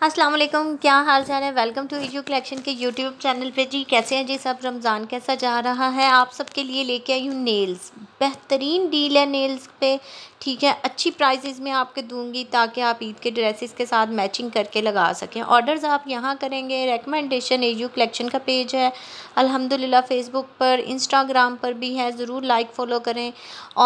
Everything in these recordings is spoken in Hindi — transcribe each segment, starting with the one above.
हाँ, अस्सलाम वालेकुम क्या हाल चाल है वेलकम टू इशू कलेक्शन के यूट्यूब चैनल पे जी कैसे हैं जी सब रमज़ान कैसा जा रहा है आप सबके लिए लेके आई हूँ नेल्स बेहतरीन डील है नेल्स पे ठीक है अच्छी प्राइजेज़ में आपके दूंगी ताकि आप ईद के ड्रेसेस के साथ मैचिंग करके लगा सकें ऑर्डर्स आप यहाँ करेंगे रेकमेंडेशन एजू कलेक्शन का पेज है अल्हम्दुलिल्लाह फेसबुक पर इंस्टाग्राम पर भी है ज़रूर लाइक फॉलो करें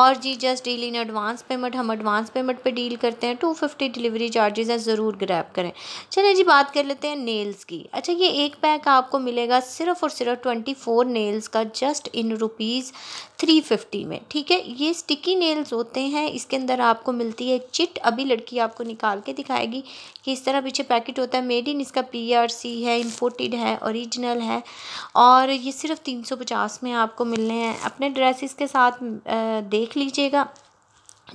और जी just deal in advance payment हम एडवांस पेमेंट पर पे डील करते हैं टू फिफ्टी डिलीवरी चार्जेज़ है ज़रूर ग्रैप करें चले जी बात कर लेते हैं नेल्स की अच्छा ये एक पैक आपको मिलेगा सिर्फ और सिर्फ ट्वेंटी फोर नेल्स का just in rupees three fifty में ठीक है ये स्टिकी नेल्स होते हैं इसके अंदर आपको मिलती है चिट अभी लड़की आपको निकाल के दिखाएगी कि इस तरह पीछे पैकेट होता है मेड इन इसका सी है इम्पोर्टेड है औरिजिनल है और ये सिर्फ तीन सौ पचास में आपको मिलने हैं अपने ड्रेसिस के साथ देख लीजिएगा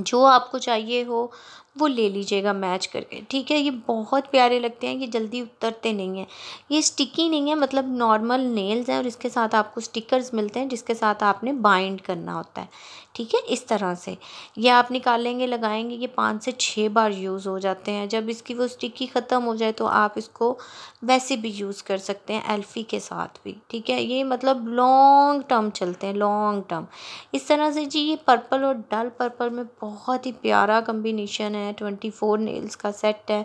जो आपको चाहिए हो वो ले लीजिएगा मैच करके ठीक है ये बहुत प्यारे लगते हैं ये जल्दी उतरते नहीं हैं ये स्टिकी नहीं है मतलब नॉर्मल नेल्स हैं और इसके साथ आपको स्टिकर्स मिलते हैं जिसके साथ आपने बाइंड करना होता है ठीक है इस तरह से ये आप निकालेंगे लगाएंगे ये पाँच से छः बार यूज़ हो जाते हैं जब इसकी वो स्टिकी ख़त्म हो जाए तो आप इसको वैसे भी यूज़ कर सकते हैं एल्फ़ी के साथ भी ठीक है ये मतलब लॉन्ग टर्म चलते हैं लॉन्ग टर्म इस तरह से जी ये पर्पल और डल पर्पल में बहुत ही प्यारा कम्बिनेशन है है ट्वेंटी फ़ोर नेल्स का सेट है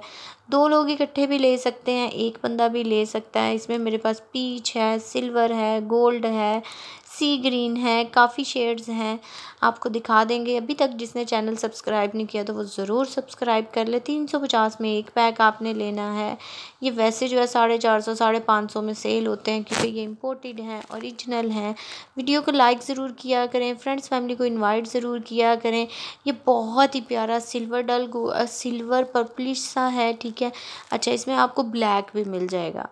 दो लोग इकट्ठे भी ले सकते हैं एक बंदा भी ले सकता है इसमें मेरे पास पीच है सिल्वर है गोल्ड है सी ग्रीन है काफ़ी शेड्स हैं आपको दिखा देंगे अभी तक जिसने चैनल सब्सक्राइब नहीं किया तो वो ज़रूर सब्सक्राइब कर ले तीन सौ पचास में एक पैक आपने लेना है ये वैसे जो है साढ़े चार सौ साढ़े पाँच सौ में सेल होते हैं क्योंकि ये इम्पोर्टेड हैं ओरिजिनल हैं वीडियो को लाइक ज़रूर किया करें फ्रेंड्स फैमिली को इन्वाइट ज़रूर किया करें ये बहुत ही प्यारा सिल्वर डल सिल्वर पर्पलिश सा है ठीक है अच्छा इसमें आपको ब्लैक भी मिल जाएगा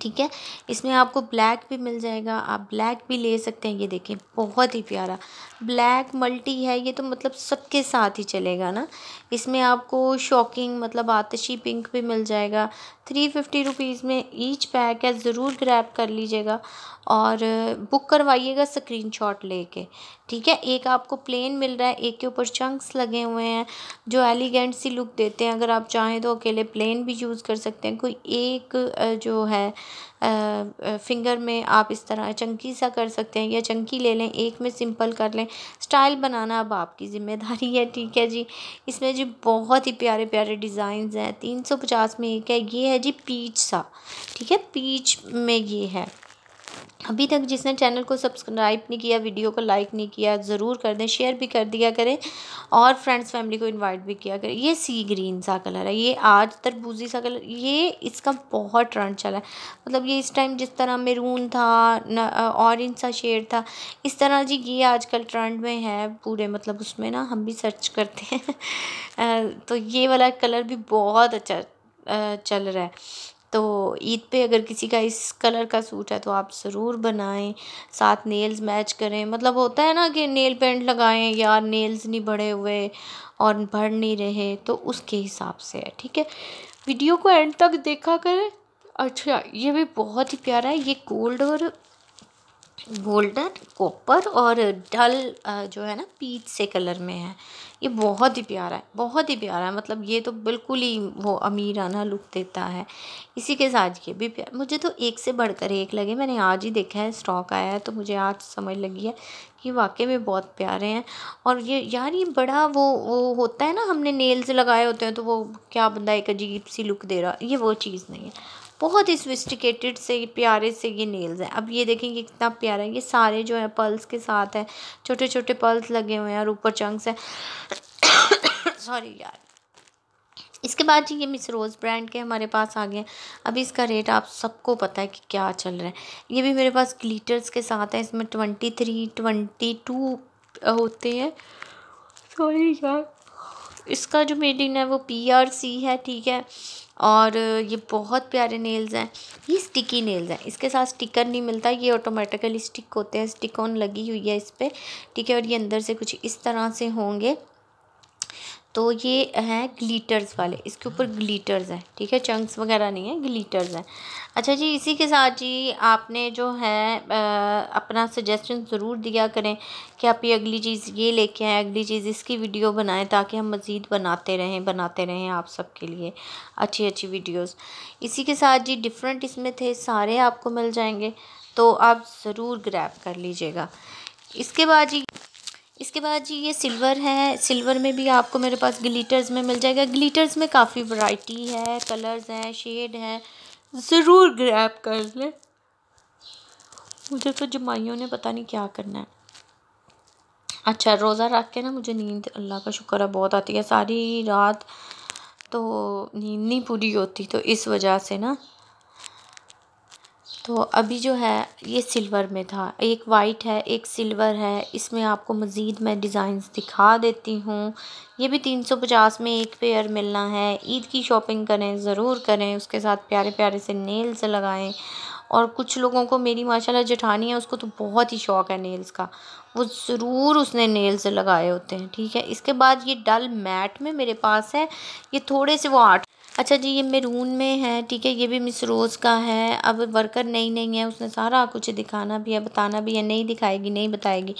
ठीक है इसमें आपको ब्लैक भी मिल जाएगा आप ब्लैक भी ले सकते हैं ये देखें बहुत ही प्यारा ब्लैक मल्टी है ये तो मतलब सबके साथ ही चलेगा ना इसमें आपको शॉकिंग मतलब आतशी पिंक भी मिल जाएगा थ्री फिफ्टी रुपीज़ में ईच पैक है ज़रूर ग्रैप कर लीजिएगा और बुक करवाइएगा स्क्रीनशॉट लेके ठीक है एक आपको प्लेन मिल रहा है एक के ऊपर चंक्स लगे हुए हैं जो एलिगेंट सी लुक देते हैं अगर आप चाहें तो अकेले प्लेन भी यूज़ कर सकते हैं कोई एक जो है फिंगर में आप इस तरह चंकी सा कर सकते हैं या चंकी ले लें एक में सिंपल कर लें स्टाइल बनाना अब आपकी ज़िम्मेदारी है ठीक है जी इसमें जी बहुत ही प्यारे प्यारे डिज़ाइन हैं तीन सौ पचास में एक है ये है जी पीच सा ठीक है पीच में ये है अभी तक जिसने चैनल को सब्सक्राइब नहीं किया वीडियो को लाइक नहीं किया ज़रूर कर दें शेयर भी कर दिया करें और फ्रेंड्स फैमिली को इनवाइट भी किया करें ये सी ग्रीन सा कलर है ये आज तरबूजी सा कलर ये इसका बहुत ट्रेंड चला है मतलब ये इस टाइम जिस तरह मेरून था ऑरेंज सा शेड था इस तरह जी ये आजकल ट्रेंड में है पूरे मतलब उसमें ना हम भी सर्च करते हैं तो ये वाला कलर भी बहुत अच्छा चल रहा है तो ईद पे अगर किसी का इस कलर का सूट है तो आप ज़रूर बनाएं साथ नेल्स मैच करें मतलब होता है ना कि नेल पेंट लगाएं या नेल्स नहीं बढ़े हुए और बढ़ नहीं रहे तो उसके हिसाब से है ठीक है वीडियो को एंड तक देखा करें अच्छा ये भी बहुत ही प्यारा है ये गोल्ड और गोल्डन कॉपर और डल जो है ना पीच से कलर में है ये बहुत ही प्यारा है बहुत ही प्यारा है मतलब ये तो बिल्कुल ही वो अमीराना लुक देता है इसी के साथ ये भी प्यार मुझे तो एक से बढ़कर एक लगे मैंने आज ही देखा है स्टॉक आया है तो मुझे आज समझ लगी है कि वाकई में बहुत प्यारे हैं और ये यार ये बड़ा वो वो होता है ना हमने नेल्स लगाए होते हैं तो वो क्या बंदा एक अजीब सी लुक दे रहा ये वो चीज़ नहीं है बहुत ही स्विस्टिकेटेड से प्यारे से ये नेल्स हैं अब ये देखें कितना प्यारा है ये सारे जो है पर्ल्स के साथ है छोटे छोटे पर्ल्स लगे हुए हैं और ऊपर चंक्स हैं सॉरी यार इसके बाद जी ये मिस रोज़ ब्रांड के हमारे पास आ गए हैं अभी इसका रेट आप सबको पता है कि क्या चल रहा है ये भी मेरे पास ग्लीटर्स के साथ हैं इसमें ट्वेंटी थ्री ट्वेंटी टू होते हैं सॉरी यार इसका जो मेडिंग है वो पी आर सी है ठीक है और ये बहुत प्यारे नेल्स हैं ये स्टिकी नेल्स हैं इसके साथ स्टिकर नहीं मिलता ये ऑटोमेटिकली स्टिक होते हैं स्टिक ऑन लगी हुई है इस पर ठीक है और ये अंदर से कुछ इस तरह से होंगे तो ये हैं ग्लीटर्स वाले इसके ऊपर ग्लीटर्स हैं ठीक है चंक्स वगैरह नहीं है ग्लीटर्स हैं अच्छा जी इसी के साथ जी आपने जो है आ, अपना सजेशन ज़रूर दिया करें कि आप ये अगली चीज़ ये लेके आए अगली चीज़ इसकी वीडियो बनाएं ताकि हम मज़ीद बनाते रहें बनाते रहें आप सबके लिए अच्छी अच्छी वीडियोज़ इसी के साथ जी डिफरेंट इसमें थे सारे आपको मिल जाएंगे तो आप ज़रूर ग्रैप कर लीजिएगा इसके बाद जी इसके बाद जी ये सिल्वर है सिल्वर में भी आपको मेरे पास ग्लीटर्स में मिल जाएगा ग्लीटर्स में काफ़ी वैरायटी है कलर्स हैं शेड हैं ज़रूर ग्रैप कर लें मुझे तो जमाइयों ने पता नहीं क्या करना है अच्छा रोज़ा रख के ना मुझे नींद अल्लाह का शुक्र है बहुत आती है सारी रात तो नींद नहीं पूरी होती तो इस वजह से ना तो अभी जो है ये सिल्वर में था एक वाइट है एक सिल्वर है इसमें आपको मज़ीद मैं डिज़ाइंस दिखा देती हूँ ये भी तीन सौ पचास में एक पेयर मिलना है ईद की शॉपिंग करें ज़रूर करें उसके साथ प्यारे प्यारे से नेल्स लगाएं और कुछ लोगों को मेरी माशाल्लाह जेठानी है उसको तो बहुत ही शौक है नेल्स का वो ज़रूर उसने नेल्स लगाए होते हैं ठीक है इसके बाद ये डल मैट में मेरे पास है ये थोड़े से वो आठ अच्छा जी ये मेरून में है ठीक है ये भी मिस रोज़ का है अब वर्कर नई नहीं है उसने सारा कुछ दिखाना भी है बताना भी है नहीं दिखाएगी नहीं बताएगी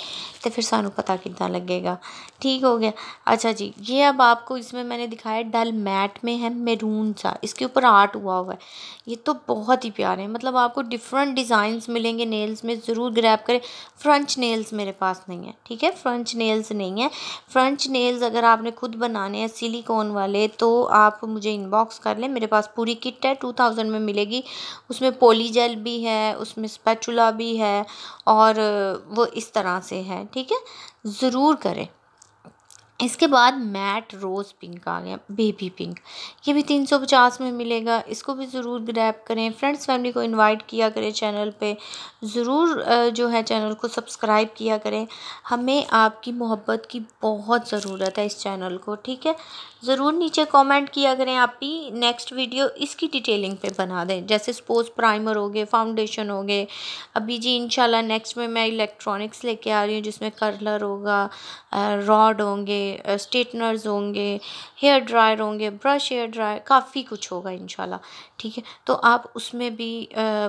तो फिर सानू पता कितना लगेगा ठीक हो गया अच्छा जी ये अब आपको इसमें मैंने दिखाया डल मैट में है मेरून सा इसके ऊपर आर्ट हुआ हुआ है ये तो बहुत ही प्यारे हैं मतलब आपको डिफरेंट डिज़ाइंस मिलेंगे नेल्स में ज़रूर ग्रैप करें फ्रंच नेल्स मेरे पास नहीं है ठीक है फ्रंच नेल्स नहीं है फ्रंच नेल्स अगर आपने खुद बनाने हैं सिलीकोन वाले तो आप मुझे इनबॉक्स बॉक्स कर लें मेरे पास पूरी किट है टू थाउजेंड में मिलेगी उसमें पोली जेल भी है उसमें स्पैचुला भी है और वो इस तरह से है ठीक है ज़रूर करें इसके बाद मैट रोज़ पिंक आ गया बेबी पिंक ये भी तीन सौ पचास में मिलेगा इसको भी ज़रूर ग्रैप करें फ्रेंड्स फैमिली को इनवाइट किया करें चैनल पे ज़रूर जो है चैनल को सब्सक्राइब किया करें हमें आपकी मोहब्बत की बहुत ज़रूरत है इस चैनल को ठीक है ज़रूर नीचे कमेंट किया करें आप भी नेक्स्ट वीडियो इसकी डिटेलिंग पे बना दें जैसे सपोज प्राइमर हो गए फाउंडेशन हो गए अभी जी इंशाल्लाह नेक्स्ट में मैं इलेक्ट्रॉनिक्स लेके आ रही हूँ जिसमें कर्लर होगा रॉड होंगे स्ट्रेटनर्स होंगे हेयर ड्रायर होंगे ब्रश हेयर ड्रायर काफ़ी कुछ होगा इन ठीक है तो आप उसमें भी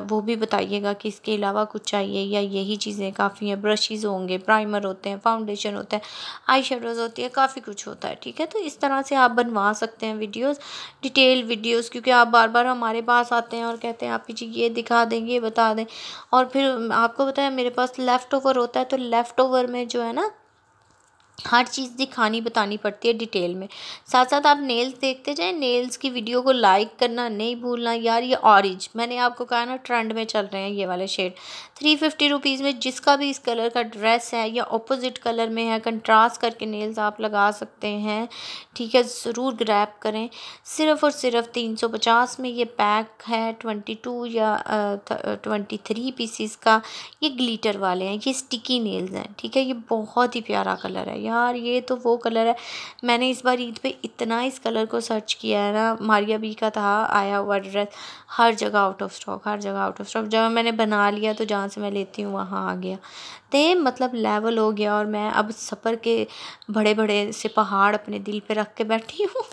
वो भी बताइएगा कि इसके अलावा कुछ चाहिए या यही चीज़ें काफ़ी हैं ब्रशेज़ होंगे प्राइमर होते हैं फाउंडेशन होता है आई शेडोज़ होती है काफ़ी कुछ होता है ठीक है तो इस तरह से आप बनवा सकते हैं वीडियोस डिटेल वीडियोस क्योंकि आप बार बार हमारे पास आते हैं और कहते हैं आप जी ये दिखा दें ये बता दें और फिर आपको बताया मेरे पास लेफ़्ट ओवर होता है तो लेफ़्ट ओवर में जो है ना हर चीज़ दिखानी बतानी पड़ती है डिटेल में साथ साथ आप नेल्स देखते जाएं नेल्स की वीडियो को लाइक करना नहीं भूलना यार ये ऑरेंज मैंने आपको कहा ना ट्रेंड में चल रहे हैं ये वाले शेड थ्री फिफ्टी रुपीज़ में जिसका भी इस कलर का ड्रेस है या ऑपोजिट कलर में है कंट्रास्ट करके नेल्स आप लगा सकते हैं ठीक है ज़रूर ग्रैप करें सिर्फ़ और सिर्फ तीन सौ पचास में ये पैक है ट्वेंटी टू या ट्वेंटी थ्री पीसीस का ये ग्लीटर वाले हैं ये स्टिकी नेल्स हैं ठीक है ये बहुत ही प्यारा कलर है यार ये तो वो कलर है मैंने इस बार ईद पे इतना इस कलर को सर्च किया है ना मारिया बी का था आया हुआ ड्रेस हर जगह आउट ऑफ स्टॉक हर जगह आउट ऑफ स्टॉक जब मैंने बना लिया तो जहाँ से मैं लेती हूँ वहाँ आ गया तो मतलब लेवल हो गया और मैं अब सफ़र के बड़े बड़े से पहाड़ अपने दिल पर रख के बैठी हूँ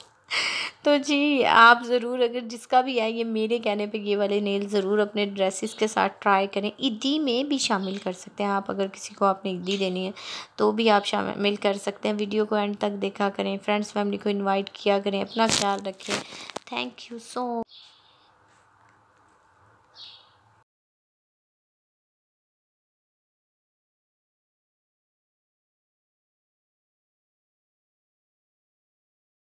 तो जी आप ज़रूर अगर जिसका भी आए ये मेरे कहने पे ये वाले नेल ज़रूर अपने ड्रेसेस के साथ ट्राई करें ईदी में भी शामिल कर सकते हैं आप अगर किसी को आपने इदी देनी है तो भी आप शामिल कर सकते हैं वीडियो को एंड तक देखा करें फ्रेंड्स फैमिली को इन्वाइट किया करें अपना ख्याल रखें थैंक यू सो